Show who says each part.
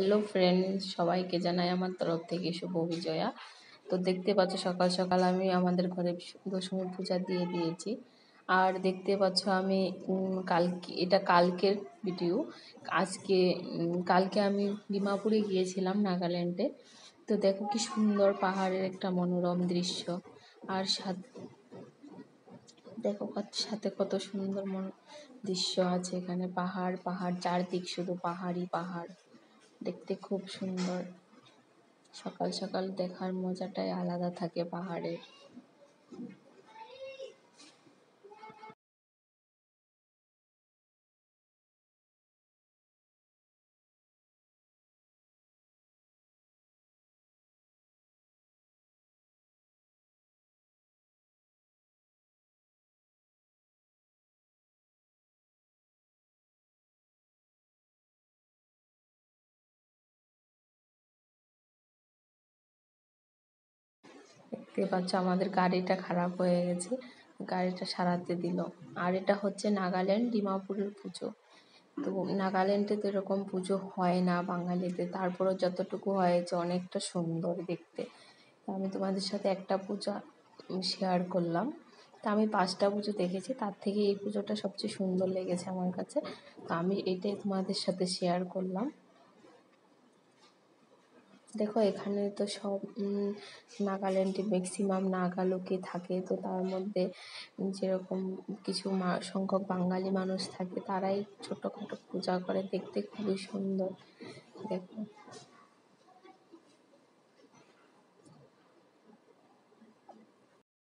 Speaker 1: hello friends সবাইকে জানাই আমার তরফ থেকে শুভ বিজয়া তো দেখতে পাচ্ছ সকাল সকাল আমি আমাদের ঘরে দশমী পূজা দিয়ে দিয়েছি আর দেখতে পাচ্ছ আমি কালকে এটা কালকের ভিডিও আজকে কালকে আমি ডিমাপুরে গিয়েছিলাম নাগাল্যান্ডে তো দেখো কি সুন্দর পাহাড়ের একটা মনোরম দৃশ্য আর সাথে দেখো কত সাথে কত সুন্দর মন দৃশ্য আছে এখানে পাহাড় পাহাড় চারদিক শুধু পাহাড়ই পাহাড় দেখতে খুব সুন্দর সকাল সকাল দেখার মজাটাই আলাদা থাকে পাহাড়ের দেখতে পাচ্ছ আমাদের গাড়িটা খারাপ হয়ে গেছে গাড়িটা সারাতে দিল আর এটা হচ্ছে নাগাল্যান্ড ডিমাপুরের পুজো তো নাগাল্যান্ডে তো এরকম পুজো হয় না বাঙালিতে তারপরও যতটুকু হয়েছে অনেকটা সুন্দর দেখতে আমি তোমাদের সাথে একটা পূজা শেয়ার করলাম তা আমি পাঁচটা পুজো দেখেছি তার থেকে এই পুজোটা সবচেয়ে সুন্দর লেগেছে আমার কাছে তো আমি এটাই তোমাদের সাথে শেয়ার করলাম দেখো এখানে তো সব নাগাল্যান্ডে ম্যাক্সিমাম নাগা লোকে থাকে তো তার মধ্যে যেরকম কিছু মা সংখ্যক বাঙালি মানুষ থাকে তারাই ছোটোখাটো পূজা করে দেখতে খুবই সুন্দর দেখো